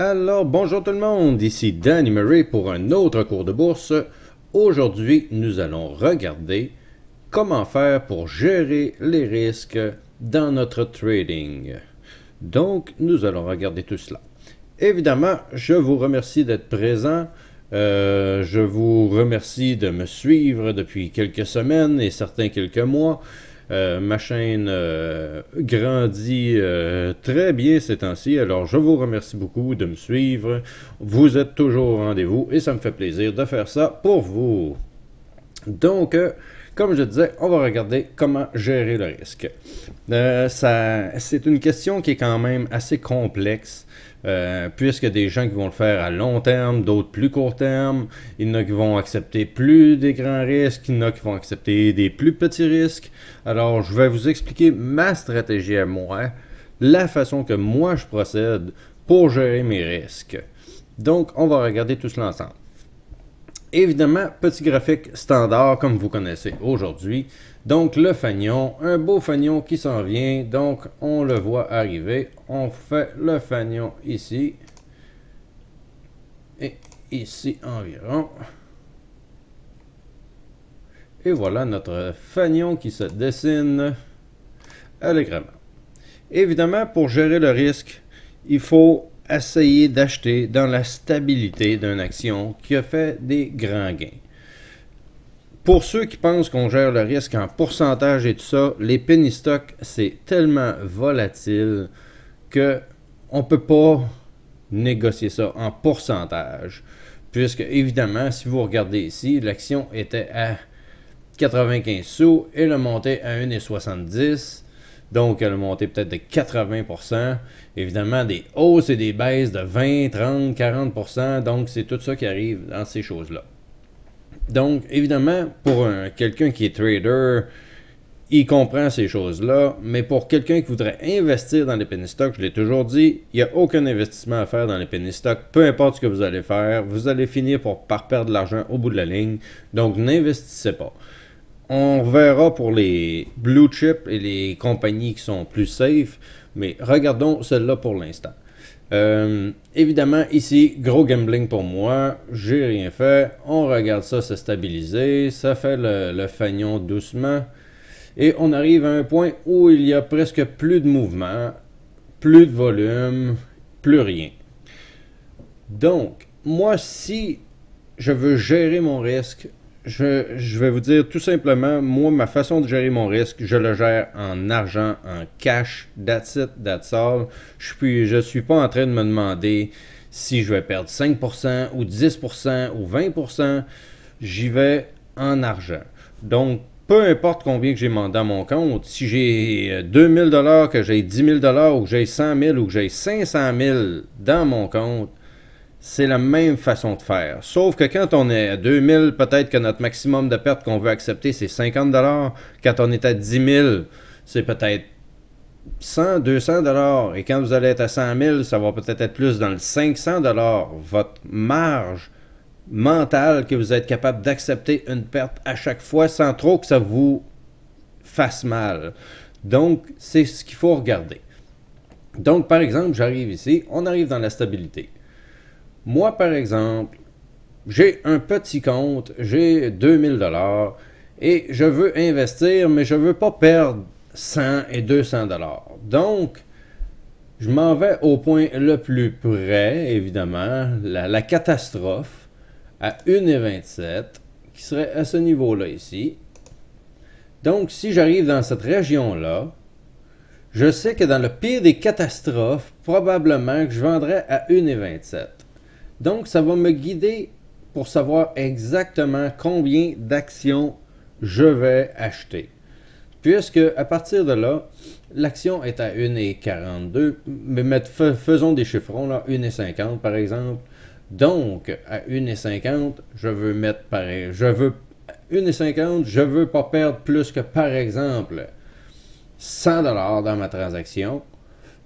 Alors, bonjour tout le monde, ici Danny Murray pour un autre cours de bourse. Aujourd'hui, nous allons regarder comment faire pour gérer les risques dans notre trading. Donc, nous allons regarder tout cela. Évidemment, je vous remercie d'être présent. Euh, je vous remercie de me suivre depuis quelques semaines et certains quelques mois. Euh, ma chaîne euh, grandit euh, très bien ces temps-ci, alors je vous remercie beaucoup de me suivre. Vous êtes toujours au rendez-vous et ça me fait plaisir de faire ça pour vous. Donc, comme je disais, on va regarder comment gérer le risque. ça, c'est une question qui est quand même assez complexe. Euh, puisque des gens qui vont le faire à long terme, d'autres plus court terme, il y en a qui vont accepter plus des grands risques, il y en a qui vont accepter des plus petits risques. Alors, je vais vous expliquer ma stratégie à moi, la façon que moi je procède pour gérer mes risques. Donc, on va regarder tout cela ensemble. Évidemment, petit graphique standard comme vous connaissez aujourd'hui. Donc le fanion, un beau fanion qui s'en vient. Donc on le voit arriver. On fait le fanion ici. Et ici environ. Et voilà notre fanion qui se dessine allègrement. Évidemment, pour gérer le risque, il faut essayer d'acheter dans la stabilité d'une action qui a fait des grands gains. Pour ceux qui pensent qu'on gère le risque en pourcentage et tout ça, les penny stocks, c'est tellement volatile que on peut pas négocier ça en pourcentage. Puisque, évidemment, si vous regardez ici, l'action était à 95 sous et le montait à 1,70. Donc, elle a monté peut-être de 80%. Évidemment, des hausses et des baisses de 20, 30, 40%. Donc, c'est tout ça qui arrive dans ces choses-là. Donc, évidemment, pour quelqu'un qui est trader, il comprend ces choses-là, mais pour quelqu'un qui voudrait investir dans les penny stocks, je l'ai toujours dit, il n'y a aucun investissement à faire dans les penny stocks, peu importe ce que vous allez faire, vous allez finir pour, par perdre de l'argent au bout de la ligne, donc n'investissez pas on verra pour les blue chips et les compagnies qui sont plus safe, mais regardons celle-là pour l'instant. Euh, évidemment, ici, gros gambling pour moi. J'ai rien fait. On regarde ça se stabiliser. Ça fait le, fanion doucement. Et on arrive à un point où il y a presque plus de mouvement, plus de volume, plus rien. Donc, moi, si je veux gérer mon risque, je, vais vous dire tout simplement, moi, ma façon de gérer mon risque, je le gère en argent, en cash, that's it, that's all. Je ne suis pas en train de me demander si je vais perdre 5% ou 10% ou 20%. J'y vais en argent. Donc, peu importe combien que j'ai dans mon compte, si j'ai 2000 euh, dollars, que j'ai 10 000 dollars ou que j'ai 100 000 ou que j'ai 500 000 dans mon compte, c'est la même façon de faire. Sauf que quand on est à 2000, peut-être que notre maximum de perte qu'on veut accepter, c'est 50 dollars. Quand on est à 10 000, c'est peut-être 100, 200 dollars. Et quand vous allez être à 100 000, ça va peut-être être plus dans le 500 dollars. Votre marge mentale que vous êtes capable d'accepter une perte à chaque fois sans trop que ça vous fasse mal. Donc, c'est ce qu'il faut regarder. Donc, par exemple, j'arrive ici, on arrive dans la stabilité. Moi, par exemple, j'ai un petit compte, j'ai 2000 dollars et je veux investir, mais je ne veux pas perdre 100 et 200 dollars. Donc, je m'en vais au point le plus près, évidemment, la, la catastrophe à 1,27 qui serait à ce niveau-là ici. Donc, si j'arrive dans cette région-là, je sais que dans le pire des catastrophes, probablement que je vendrais à 1,27. Donc, ça va me guider pour savoir exactement combien d'actions je vais acheter. Puisque à partir de là, l'action est à 1,42, mais faisons des chiffrons là, 1,50 par exemple. Donc à 1,50, je veux mettre pareil, je veux 1,50, je veux pas perdre plus que par exemple 100 dollars dans ma transaction.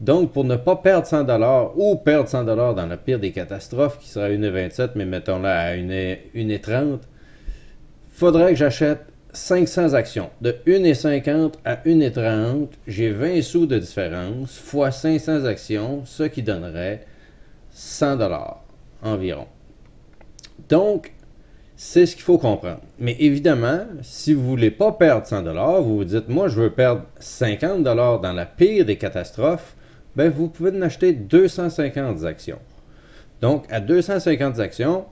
Donc, pour ne pas perdre 100 dollars ou perdre 100 dollars dans la pire des catastrophes, qui sera 1,27, mais mettons-la à 1,30, faudrait que j'achète 500 actions. De 1,50 à 1,30, j'ai 20 sous de différence, fois 500 actions, ce qui donnerait 100 dollars environ. Donc, c'est ce qu'il faut comprendre. Mais évidemment, si vous ne voulez pas perdre 100 dollars, vous vous dites, moi, je veux perdre 50 dollars dans la pire des catastrophes, ben vous pouvez en acheter 250 actions. Donc, à 250 actions,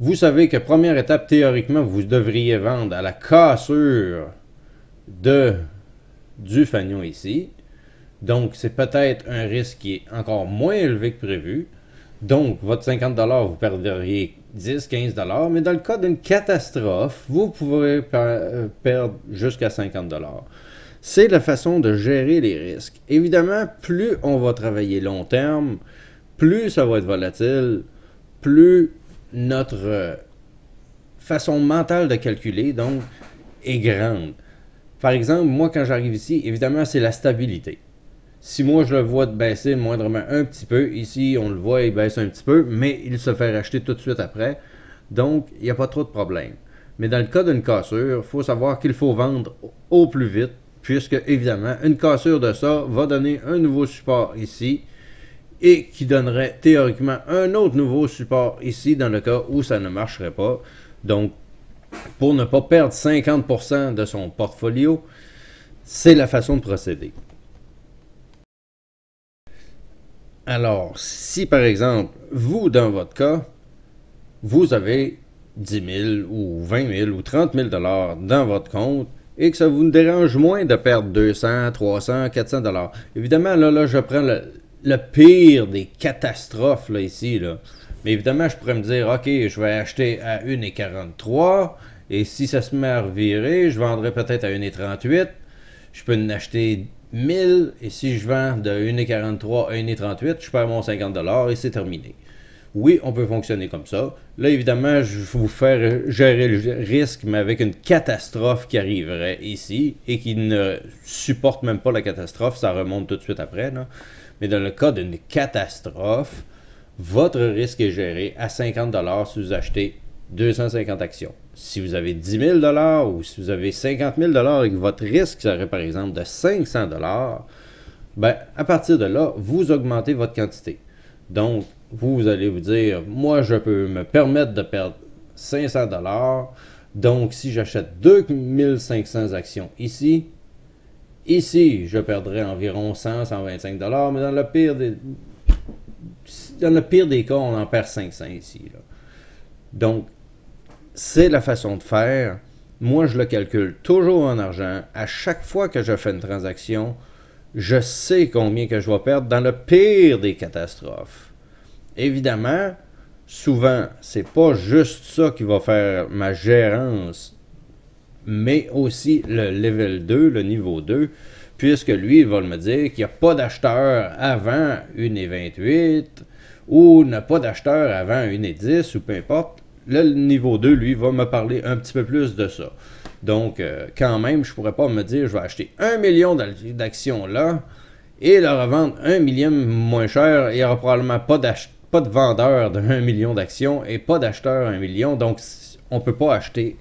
vous savez que première étape, théoriquement, vous devriez vendre à la cassure de, du fanion ici. Donc, c'est peut-être un risque qui est encore moins élevé que prévu. Donc, votre 50$, vous perdriez 10-15$, mais dans le cas d'une catastrophe, vous pourrez euh, perdre jusqu'à 50$ c'est la façon de gérer les risques. Évidemment, plus on va travailler long terme, plus ça va être volatile, plus notre euh, façon mentale de calculer, donc, est grande. Par exemple, moi, quand j'arrive ici, évidemment, c'est la stabilité. Si moi, je le vois baisser moindrement un petit peu, ici, on le voit, il baisse un petit peu, mais il se fait racheter tout de suite après. Donc, il n'y a pas trop de problème. Mais dans le cas d'une cassure, il faut savoir qu'il faut vendre au plus vite puisque évidemment, une cassure de ça va donner un nouveau support ici et qui donnerait théoriquement un autre nouveau support ici dans le cas où ça ne marcherait pas. Donc, pour ne pas perdre 50% de son portfolio, c'est la façon de procéder. Alors, si par exemple, vous, dans votre cas, vous avez 10 000 ou 20 000 ou 30 000 dollars dans votre compte, et que ça vous dérange moins de perdre 200, 300, 400 dollars. Évidemment, là, là, je prends le, pire des catastrophes là, ici. Là. Mais évidemment, je pourrais me dire, OK, je vais acheter à 1,43 et si ça se met à revirer, je vendrai peut-être à 1,38. Je peux en acheter 1000 et si je vends de 1,43 à 1,38, je perds mon 50 et c'est terminé. Oui, on peut fonctionner comme ça. Là, évidemment, je vais vous faire gérer le risque, mais avec une catastrophe qui arriverait ici et qui ne supporte même pas la catastrophe, ça remonte tout de suite après. Mais dans le cas d'une catastrophe, votre risque est géré à 50$ si vous achetez 250 actions. Si vous avez 10 000 ou si vous avez 50 000 et que votre risque serait par exemple de 500 ben, à partir de là, vous augmentez votre quantité. Donc, vous, allez vous dire, moi, je peux me permettre de perdre 500 dollars. Donc, si j'achète 2500 actions ici, ici, je perdrai environ 100, 125 dollars. Mais dans le pire des, dans le pire des cas, on en perd 500 ici. Donc, c'est la façon de faire. Moi, je le calcule toujours en argent. À chaque fois que je fais une transaction, je sais combien que je vais perdre dans le pire des catastrophes évidemment, souvent, c'est pas juste ça qui va faire ma gérance, mais aussi le level 2, le niveau 2, puisque lui, il va me dire qu'il n'y a pas d'acheteur avant une et 28 ou n'a pas d'acheteur avant une et 10 ou peu importe. Le niveau 2, lui, va me parler un petit peu plus de ça. Donc, euh, quand même, je pourrais pas me dire, je vais acheter un million d'actions là et le revendre un millième moins cher. Il n'y aura probablement pas d'acheteur pas de vendeur de 1 million d'actions et pas d'acheteur 1 million. Donc, on peut pas acheter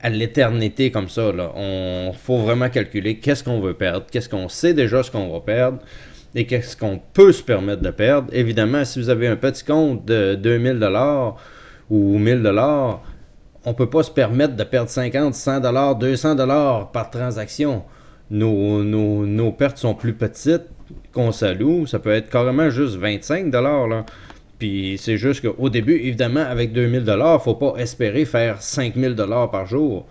à l'éternité comme ça. Là. On faut vraiment calculer qu'est-ce qu'on veut perdre, qu'est-ce qu'on sait déjà ce qu'on va perdre et qu'est-ce qu'on peut se permettre de perdre. Évidemment, si vous avez un petit compte de 2000 dollars ou 1000 dollars, on peut pas se permettre de perdre 50, 100 dollars, 200 dollars par transaction. nos pertes sont plus petites qu'on s'alloue, ça peut être carrément juste 25 là. Puis c'est juste qu'au début, évidemment, avec 2000 dollars, faut pas espérer faire 5000 dollars par jour.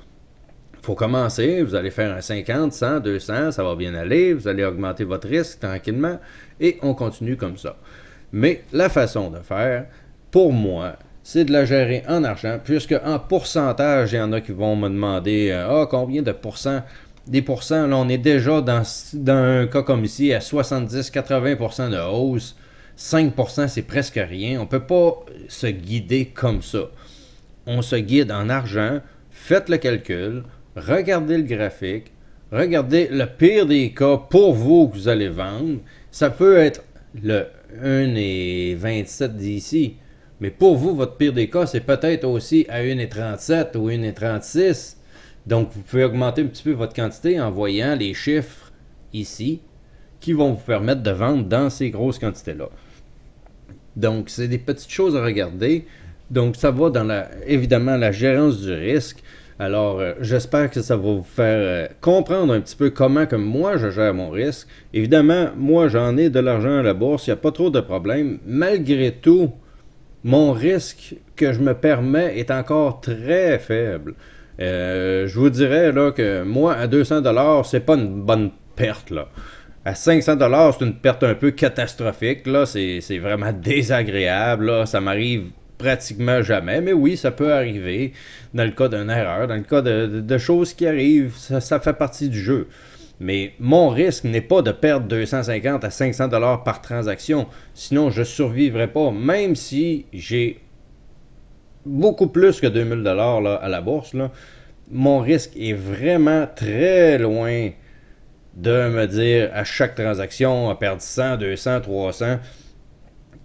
Faut commencer, vous allez faire un 50, 100, 200, ça va bien aller, vous allez augmenter votre risque tranquillement et on continue comme ça. Mais la façon de faire, pour moi, c'est de la gérer en argent, puisque en pourcentage, il y en a qui vont me demander euh, ah, combien de pourcents des pourcents. Là, on est déjà dans, dans un cas comme ici à 70-80% de hausse. 5%, c'est presque rien. On ne peut pas se guider comme ça. On se guide en argent. Faites le calcul. Regardez le graphique. Regardez le pire des cas pour vous que vous allez vendre. Ça peut être le 1 et 27 d'ici. Mais pour vous, votre pire des cas, c'est peut-être aussi à 1,37$ ou 1,36$. Donc, vous pouvez augmenter un petit peu votre quantité en voyant les chiffres ici qui vont vous permettre de vendre dans ces grosses quantités-là. Donc, c'est des petites choses à regarder. Donc, ça va dans la, évidemment la gérance du risque. Alors, euh, j'espère que ça va vous faire euh, comprendre un petit peu comment que moi je gère mon risque. Évidemment, moi j'en ai de l'argent à la bourse, il n'y a pas trop de problèmes. Malgré tout, mon risque que je me permets est encore très faible. Euh, je vous dirais là, que moi, à 200$, c'est pas une bonne perte. Là. À 500$, c'est une perte un peu catastrophique. Là. C'est, vraiment désagréable. Ça m'arrive pratiquement jamais, mais oui, ça peut arriver dans le cas d'une erreur, dans le cas de, choses qui arrivent. Ça, fait partie du jeu. Mais mon risque n'est pas de perdre 250 à 500 dollars par transaction, sinon je survivrai pas, même si j'ai beaucoup plus que 2000 dollars à la bourse, mon risque est vraiment très loin de me dire à chaque transaction, à perdre 100, 200, 300.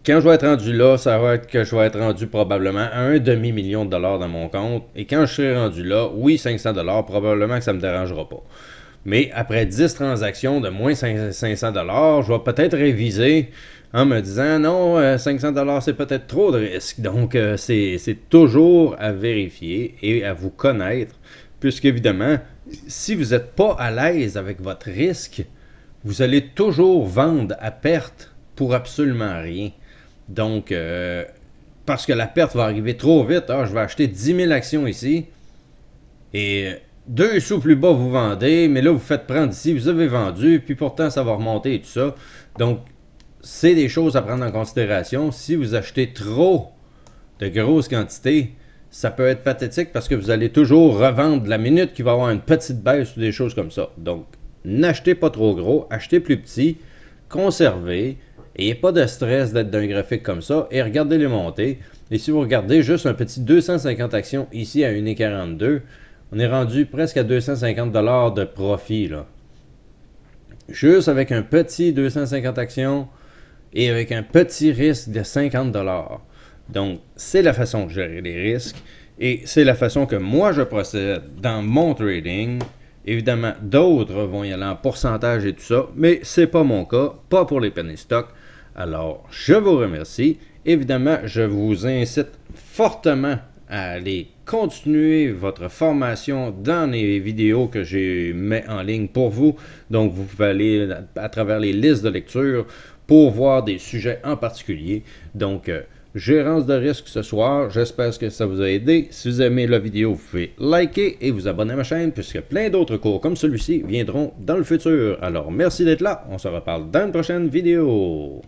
Quand je vais être rendu là, ça va être que je vais être rendu probablement à un demi-million de dollars dans mon compte. Et quand je serai rendu là, oui, 500 dollars, probablement que ça ne me dérangera pas. Mais après 10 transactions de moins 500 dollars, je vais peut-être réviser en me disant non, 500 euh, c'est peut-être trop de risque. Donc euh, c'est toujours à vérifier et à vous connaître, puisqu'évidemment, si vous n'êtes pas à l'aise avec votre risque, vous allez toujours vendre à perte pour absolument rien. Donc, euh, parce que la perte va arriver trop vite, ah, je vais acheter 10 000 actions ici, et deux sous plus bas vous vendez, mais là vous faites prendre ici, vous avez vendu, puis pourtant ça va remonter et tout ça. Donc, c'est des choses à prendre en considération. Si vous achetez trop de grosses quantités, ça peut être pathétique parce que vous allez toujours revendre la minute qui va avoir une petite baisse ou des choses comme ça. Donc, n'achetez pas trop gros, achetez plus petit, conservez, et pas de stress d'être d'un graphique comme ça, et regardez les montées. Et si vous regardez juste un petit 250 actions ici à 1,42, on est rendu presque à 250$ de profit. Là. Juste avec un petit 250 actions, et avec un petit risque de 50 dollars. Donc, c'est la façon de gérer les risques et c'est la façon que moi je procède dans mon trading. Évidemment, d'autres vont y aller en pourcentage et tout ça, mais c'est pas mon cas, pas pour les penny stocks. Alors, je vous remercie. Évidemment, je vous incite fortement à aller continuer votre formation dans les vidéos que j'ai mis en ligne pour vous. Donc, vous pouvez aller à travers les listes de lecture pour voir des sujets en particulier. Donc, gérance euh, de risque ce soir. J'espère que ça vous a aidé. Si vous aimez la vidéo, vous pouvez liker et vous abonner à ma chaîne puisque plein d'autres cours comme celui-ci viendront dans le futur. Alors, merci d'être là. On se reparle dans une prochaine vidéo.